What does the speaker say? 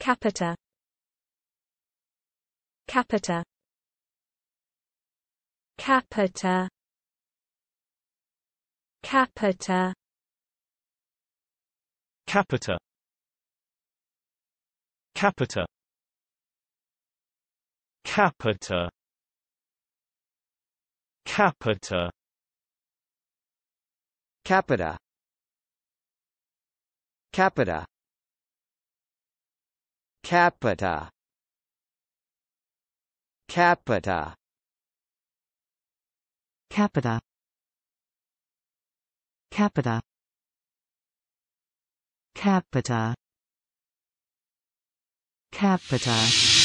capita capita capita capita capita capita capita capita capita capita capita capita capita capita capita capita